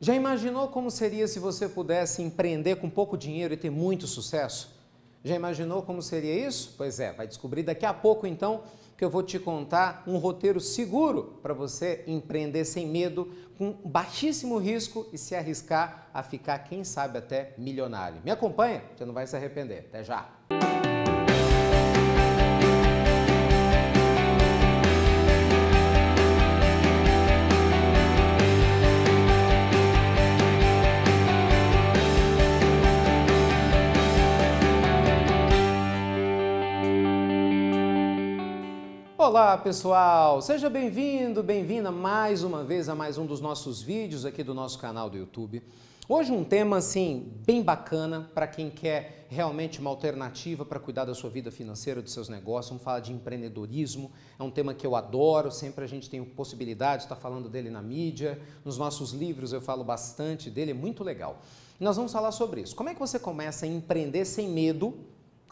Já imaginou como seria se você pudesse empreender com pouco dinheiro e ter muito sucesso? Já imaginou como seria isso? Pois é, vai descobrir daqui a pouco então que eu vou te contar um roteiro seguro para você empreender sem medo, com baixíssimo risco e se arriscar a ficar, quem sabe, até milionário. Me acompanha, você não vai se arrepender. Até já! Olá pessoal, seja bem-vindo, bem-vinda mais uma vez a mais um dos nossos vídeos aqui do nosso canal do YouTube. Hoje um tema assim bem bacana para quem quer realmente uma alternativa para cuidar da sua vida financeira, dos seus negócios. Vamos falar de empreendedorismo. É um tema que eu adoro, sempre a gente tem possibilidade de estar falando dele na mídia, nos nossos livros eu falo bastante dele, é muito legal. E nós vamos falar sobre isso. Como é que você começa a empreender sem medo?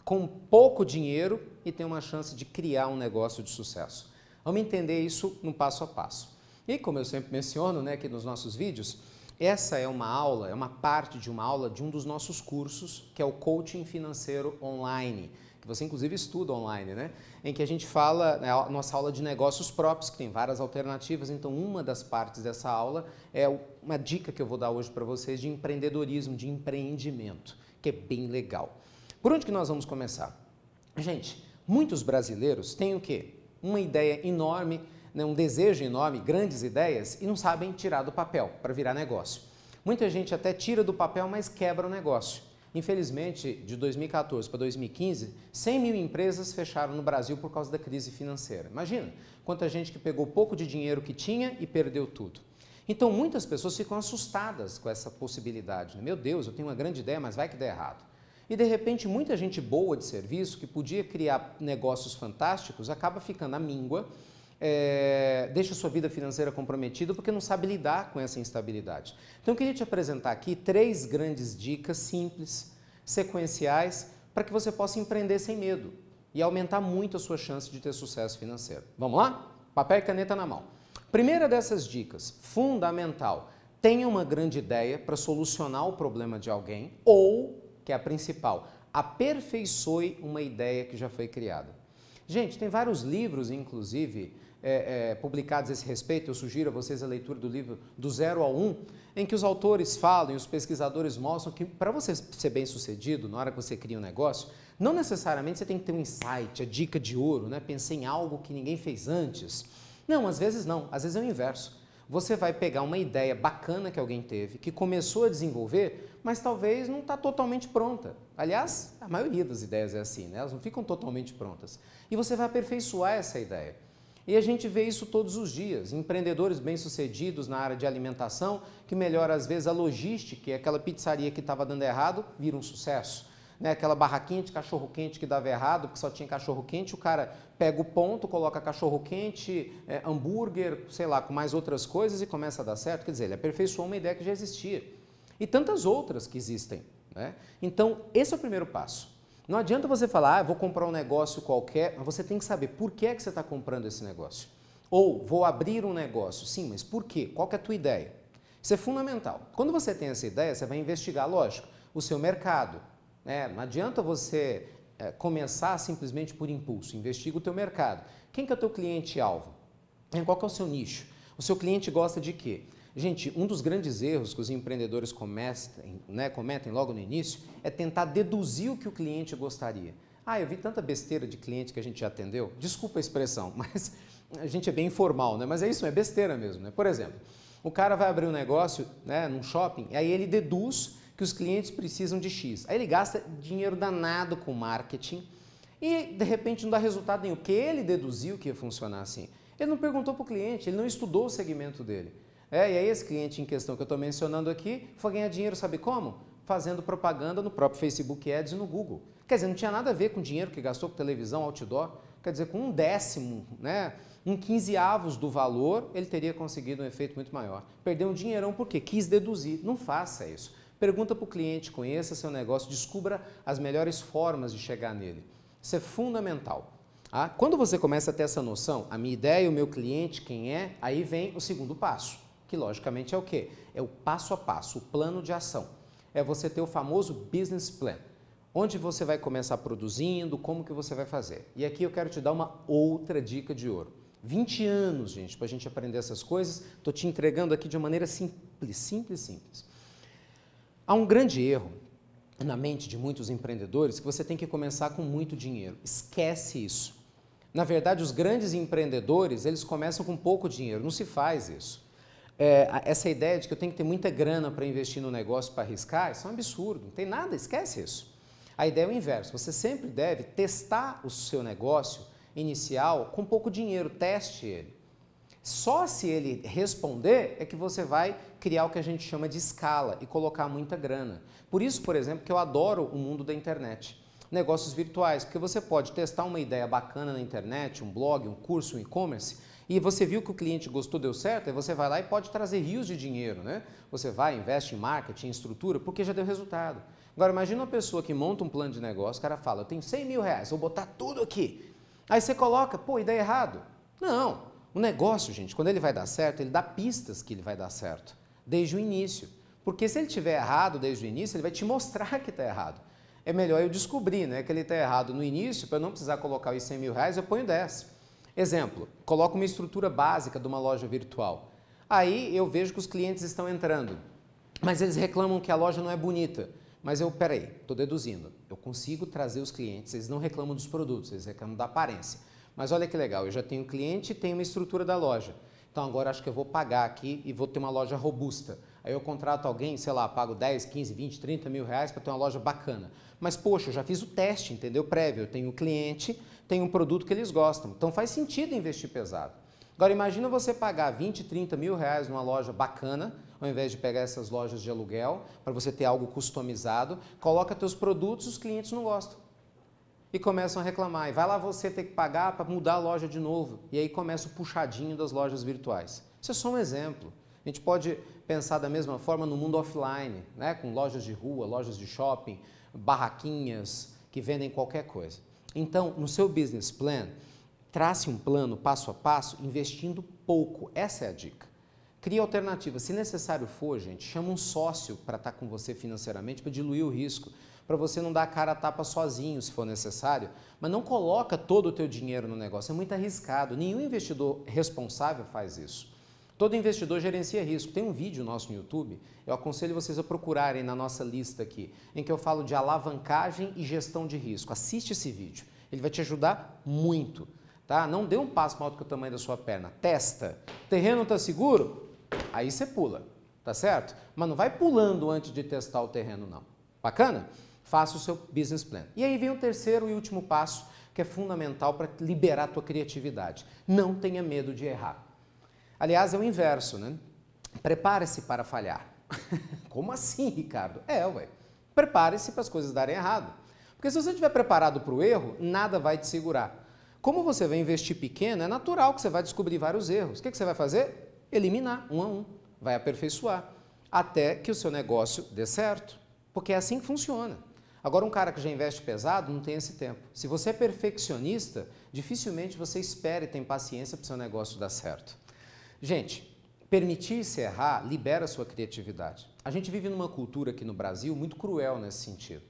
com pouco dinheiro e tem uma chance de criar um negócio de sucesso. Vamos entender isso no passo a passo. E como eu sempre menciono né, aqui nos nossos vídeos, essa é uma aula, é uma parte de uma aula de um dos nossos cursos, que é o Coaching Financeiro Online, que você inclusive estuda online, né? Em que a gente fala, né, a nossa aula de negócios próprios, que tem várias alternativas, então uma das partes dessa aula é uma dica que eu vou dar hoje para vocês de empreendedorismo, de empreendimento, que é bem legal. Por onde que nós vamos começar? Gente, muitos brasileiros têm o quê? Uma ideia enorme, né, um desejo enorme, grandes ideias e não sabem tirar do papel para virar negócio. Muita gente até tira do papel, mas quebra o negócio. Infelizmente, de 2014 para 2015, 100 mil empresas fecharam no Brasil por causa da crise financeira. Imagina quanta gente que pegou pouco de dinheiro que tinha e perdeu tudo. Então, muitas pessoas ficam assustadas com essa possibilidade. Né? Meu Deus, eu tenho uma grande ideia, mas vai que dá errado. E de repente, muita gente boa de serviço que podia criar negócios fantásticos acaba ficando à míngua, é, deixa sua vida financeira comprometida porque não sabe lidar com essa instabilidade. Então, eu queria te apresentar aqui três grandes dicas simples, sequenciais, para que você possa empreender sem medo e aumentar muito a sua chance de ter sucesso financeiro. Vamos lá? Papel e caneta na mão. Primeira dessas dicas, fundamental, tenha uma grande ideia para solucionar o problema de alguém ou que é a principal. Aperfeiçoe uma ideia que já foi criada. Gente, tem vários livros, inclusive, é, é, publicados a esse respeito. Eu sugiro a vocês a leitura do livro Do Zero ao Um, em que os autores falam e os pesquisadores mostram que para você ser bem sucedido, na hora que você cria um negócio, não necessariamente você tem que ter um insight, a dica de ouro, né? Pensei em algo que ninguém fez antes. Não, às vezes não. Às vezes é o inverso. Você vai pegar uma ideia bacana que alguém teve, que começou a desenvolver, mas talvez não está totalmente pronta. Aliás, a maioria das ideias é assim, né? elas não ficam totalmente prontas. E você vai aperfeiçoar essa ideia. E a gente vê isso todos os dias. Empreendedores bem-sucedidos na área de alimentação, que melhora às vezes a logística, e aquela pizzaria que estava dando errado, vira um sucesso né? Aquela barraquinha de cachorro quente que dava errado, porque só tinha cachorro quente, o cara pega o ponto, coloca cachorro quente, é, hambúrguer, sei lá, com mais outras coisas e começa a dar certo. Quer dizer, ele aperfeiçoou uma ideia que já existia. E tantas outras que existem. Né? Então, esse é o primeiro passo. Não adianta você falar, ah, vou comprar um negócio qualquer, mas você tem que saber por que, é que você está comprando esse negócio. Ou vou abrir um negócio. Sim, mas por quê? Qual que é a tua ideia? Isso é fundamental. Quando você tem essa ideia, você vai investigar, lógico, o seu mercado, né? Não adianta você é, começar simplesmente por impulso. Investiga o teu mercado. Quem que é o teu cliente-alvo? É, qual que é o seu nicho? O seu cliente gosta de quê? Gente, um dos grandes erros que os empreendedores cometem, né, cometem logo no início é tentar deduzir o que o cliente gostaria. Ah, eu vi tanta besteira de cliente que a gente já atendeu. Desculpa a expressão, mas a gente é bem informal, né? Mas é isso, é besteira mesmo, né? Por exemplo, o cara vai abrir um negócio né, num shopping, e aí ele deduz que os clientes precisam de X. Aí ele gasta dinheiro danado com marketing e de repente não dá resultado nenhum, que ele deduziu que ia funcionar assim. Ele não perguntou para o cliente, ele não estudou o segmento dele. É, e aí esse cliente em questão que eu estou mencionando aqui foi ganhar dinheiro, sabe como? Fazendo propaganda no próprio Facebook Ads e no Google. Quer dizer, não tinha nada a ver com o dinheiro que gastou com televisão, outdoor. Quer dizer, com um décimo, né, um quinzeavos do valor, ele teria conseguido um efeito muito maior. Perdeu um dinheirão porque quis deduzir. Não faça isso. Pergunta para o cliente, conheça seu negócio, descubra as melhores formas de chegar nele. Isso é fundamental. Ah, quando você começa a ter essa noção, a minha ideia, o meu cliente, quem é, aí vem o segundo passo, que logicamente é o quê? É o passo a passo, o plano de ação. É você ter o famoso business plan, onde você vai começar produzindo, como que você vai fazer. E aqui eu quero te dar uma outra dica de ouro. 20 anos, gente, para a gente aprender essas coisas. Estou te entregando aqui de uma maneira simples, simples, simples. Há um grande erro na mente de muitos empreendedores que você tem que começar com muito dinheiro. Esquece isso. Na verdade, os grandes empreendedores, eles começam com pouco dinheiro. Não se faz isso. É, essa ideia de que eu tenho que ter muita grana para investir no negócio, para arriscar, isso é um absurdo. Não tem nada, esquece isso. A ideia é o inverso. Você sempre deve testar o seu negócio inicial com pouco dinheiro. Teste ele. Só se ele responder é que você vai criar o que a gente chama de escala e colocar muita grana. Por isso, por exemplo, que eu adoro o mundo da internet. Negócios virtuais, porque você pode testar uma ideia bacana na internet, um blog, um curso, um e-commerce, e você viu que o cliente gostou, deu certo, aí você vai lá e pode trazer rios de dinheiro, né? Você vai, investe em marketing, em estrutura, porque já deu resultado. Agora, imagina uma pessoa que monta um plano de negócio, o cara fala, eu tenho 100 mil reais, vou botar tudo aqui. Aí você coloca, pô, ideia errado. Não, o negócio, gente, quando ele vai dar certo, ele dá pistas que ele vai dar certo, desde o início. Porque se ele tiver errado desde o início, ele vai te mostrar que está errado. É melhor eu descobrir né, que ele está errado no início, para eu não precisar colocar os 100 mil reais, eu ponho 10. Exemplo, coloco uma estrutura básica de uma loja virtual. Aí eu vejo que os clientes estão entrando, mas eles reclamam que a loja não é bonita. Mas eu, peraí, estou deduzindo. Eu consigo trazer os clientes, eles não reclamam dos produtos, eles reclamam da aparência. Mas olha que legal, eu já tenho cliente e tenho uma estrutura da loja. Então agora acho que eu vou pagar aqui e vou ter uma loja robusta. Aí eu contrato alguém, sei lá, pago 10, 15, 20, 30 mil reais para ter uma loja bacana. Mas poxa, eu já fiz o teste, entendeu? Prévio, eu tenho um cliente, tenho um produto que eles gostam. Então faz sentido investir pesado. Agora imagina você pagar 20, 30 mil reais numa loja bacana, ao invés de pegar essas lojas de aluguel, para você ter algo customizado, coloca teus produtos, os clientes não gostam e começam a reclamar. E vai lá você ter que pagar para mudar a loja de novo. E aí começa o puxadinho das lojas virtuais. Isso é só um exemplo. A gente pode pensar da mesma forma no mundo offline, né? com lojas de rua, lojas de shopping, barraquinhas que vendem qualquer coisa. Então, no seu business plan, trace um plano passo a passo, investindo pouco. Essa é a dica. Crie alternativas. Se necessário for, gente, chama um sócio para estar tá com você financeiramente, para diluir o risco para você não dar a cara a tapa sozinho, se for necessário, mas não coloca todo o teu dinheiro no negócio, é muito arriscado. Nenhum investidor responsável faz isso. Todo investidor gerencia risco. Tem um vídeo nosso no YouTube, eu aconselho vocês a procurarem na nossa lista aqui, em que eu falo de alavancagem e gestão de risco. Assiste esse vídeo, ele vai te ajudar muito. Tá? Não dê um passo maior do que o tamanho da sua perna. Testa. Terreno está seguro? Aí você pula, tá certo? Mas não vai pulando antes de testar o terreno, não. Bacana? Faça o seu business plan. E aí vem o terceiro e último passo, que é fundamental para liberar a tua criatividade. Não tenha medo de errar. Aliás, é o inverso, né? Prepare-se para falhar. Como assim, Ricardo? É, ué. Prepare-se para as coisas darem errado. Porque se você estiver preparado para o erro, nada vai te segurar. Como você vai investir pequeno, é natural que você vai descobrir vários erros. O que, você vai fazer? Eliminar um a um. Vai aperfeiçoar. Até que o seu negócio dê certo. Porque é assim que funciona. Agora, um cara que já investe pesado não tem esse tempo. Se você é perfeccionista, dificilmente você espera e tem paciência para o seu negócio dar certo. Gente, permitir-se errar libera a sua criatividade. A gente vive numa cultura aqui no Brasil muito cruel nesse sentido.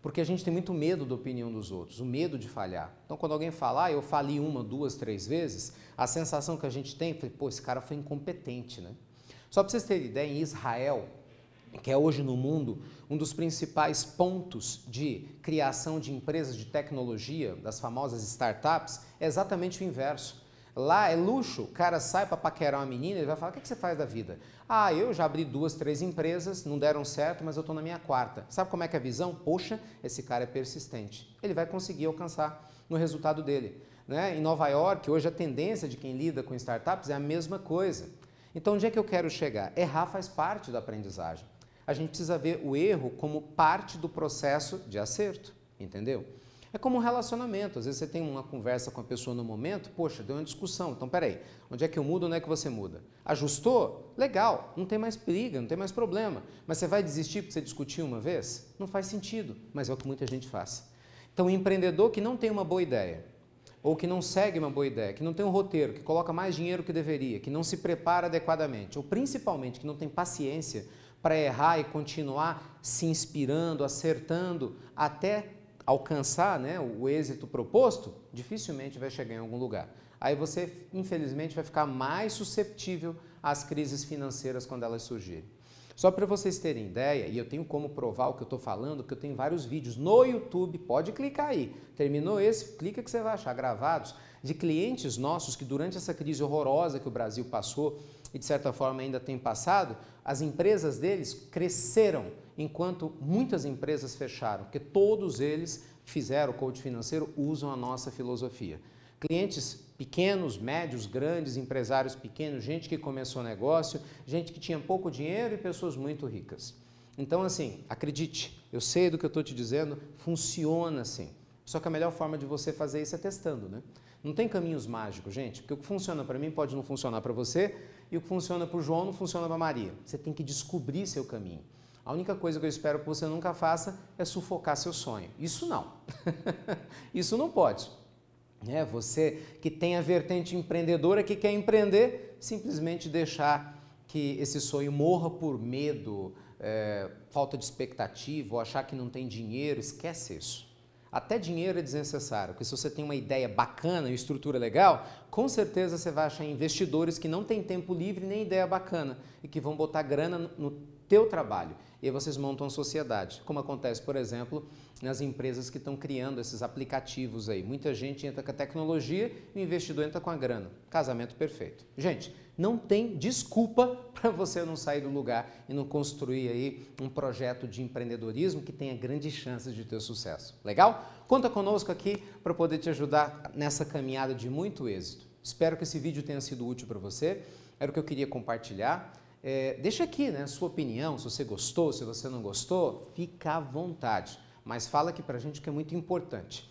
Porque a gente tem muito medo da opinião dos outros, o medo de falhar. Então, quando alguém falar, ah, eu falei uma, duas, três vezes, a sensação que a gente tem é, pô, esse cara foi incompetente, né? Só para vocês terem ideia, em Israel, que é hoje no mundo um dos principais pontos de criação de empresas de tecnologia, das famosas startups, é exatamente o inverso. Lá é luxo, o cara sai para paquerar uma menina, ele vai falar: o que, você faz da vida? Ah, eu já abri duas, três empresas, não deram certo, mas eu estou na minha quarta. Sabe como é que é a visão? Poxa, esse cara é persistente. Ele vai conseguir alcançar no resultado dele. Né? Em Nova York, hoje a tendência de quem lida com startups é a mesma coisa. Então, onde é que eu quero chegar? Errar faz parte da aprendizagem a gente precisa ver o erro como parte do processo de acerto, entendeu? É como um relacionamento. Às vezes você tem uma conversa com a pessoa no momento, poxa, deu uma discussão, então peraí, onde é que eu mudo, onde é que você muda? Ajustou? Legal, não tem mais briga, não tem mais problema. Mas você vai desistir porque você discutiu uma vez? Não faz sentido, mas é o que muita gente faz. Então, o empreendedor que não tem uma boa ideia, ou que não segue uma boa ideia, que não tem um roteiro, que coloca mais dinheiro que deveria, que não se prepara adequadamente, ou principalmente que não tem paciência para errar e continuar se inspirando, acertando até alcançar né, o êxito proposto, dificilmente vai chegar em algum lugar. Aí você, infelizmente, vai ficar mais susceptível às crises financeiras quando elas surgirem. Só para vocês terem ideia, e eu tenho como provar o que eu estou falando, que eu tenho vários vídeos no YouTube, pode clicar aí. Terminou esse, clica que você vai achar gravados de clientes nossos que durante essa crise horrorosa que o Brasil passou, e de certa forma ainda tem passado, as empresas deles cresceram, enquanto muitas empresas fecharam, porque todos eles fizeram o coach financeiro, usam a nossa filosofia. Clientes pequenos, médios, grandes, empresários pequenos, gente que começou negócio, gente que tinha pouco dinheiro e pessoas muito ricas. Então, assim, acredite, eu sei do que eu estou te dizendo, funciona assim. Só que a melhor forma de você fazer isso é testando, né? Não tem caminhos mágicos, gente, porque o que funciona para mim pode não funcionar para você, e o que funciona para o João não funciona para Maria. Você tem que descobrir seu caminho. A única coisa que eu espero que você nunca faça é sufocar seu sonho. Isso não. Isso não pode. É, você que tem a vertente empreendedora, que quer empreender, simplesmente deixar que esse sonho morra por medo, é, falta de expectativa, ou achar que não tem dinheiro, esquece isso. Até dinheiro é desnecessário, porque se você tem uma ideia bacana e estrutura legal, com certeza você vai achar investidores que não têm tempo livre nem ideia bacana e que vão botar grana no teu trabalho. E aí vocês montam sociedade, como acontece, por exemplo, nas empresas que estão criando esses aplicativos aí. Muita gente entra com a tecnologia e o investidor entra com a grana. Casamento perfeito. Gente, não tem desculpa para você não sair do lugar e não construir aí um projeto de empreendedorismo que tenha grandes chances de ter sucesso. Legal? Conta conosco aqui para poder te ajudar nessa caminhada de muito êxito. Espero que esse vídeo tenha sido útil para você. Era o que eu queria compartilhar. É, deixa aqui né, sua opinião, se você gostou, se você não gostou, fica à vontade. Mas fala aqui pra gente que é muito importante.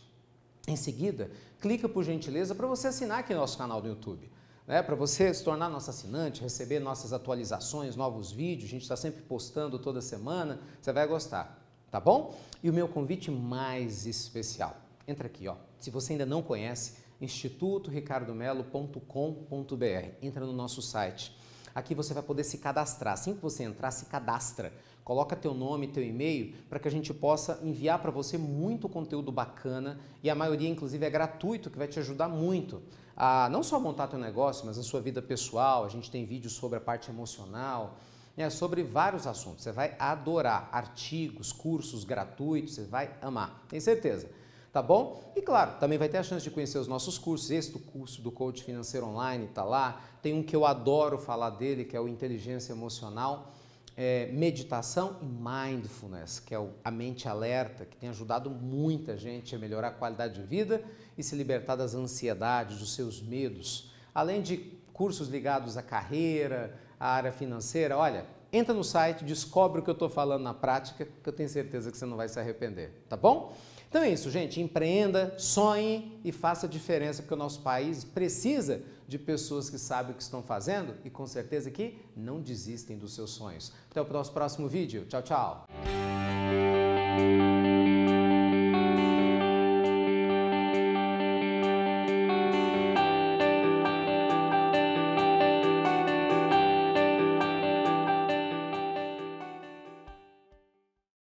Em seguida, clica por gentileza para você assinar aqui nosso canal do YouTube. Né, para você se tornar nosso assinante, receber nossas atualizações, novos vídeos, a gente está sempre postando toda semana, você vai gostar, tá bom? E o meu convite mais especial, entra aqui, ó. se você ainda não conhece, institutoricardomelo.com.br, entra no nosso site, Aqui você vai poder se cadastrar. Assim que você entrar, se cadastra. Coloca teu nome, teu e-mail, para que a gente possa enviar para você muito conteúdo bacana e a maioria, inclusive, é gratuito, que vai te ajudar muito a não só montar teu negócio, mas a sua vida pessoal. A gente tem vídeos sobre a parte emocional, né, sobre vários assuntos. Você vai adorar artigos, cursos gratuitos, você vai amar. Tem certeza? tá bom? E claro, também vai ter a chance de conhecer os nossos cursos. Este curso do Coach Financeiro Online está lá. Tem um que eu adoro falar dele, que é o Inteligência Emocional, é, Meditação e Mindfulness, que é o, a mente alerta, que tem ajudado muita gente a melhorar a qualidade de vida e se libertar das ansiedades, dos seus medos. Além de cursos ligados à carreira, à área financeira, olha, entra no site, descobre o que eu estou falando na prática, que eu tenho certeza que você não vai se arrepender, tá bom? Então é isso, gente. Empreenda, sonhe e faça a diferença, porque o nosso país precisa de pessoas que sabem o que estão fazendo e com certeza que não desistem dos seus sonhos. Até o nosso próximo vídeo. Tchau, tchau.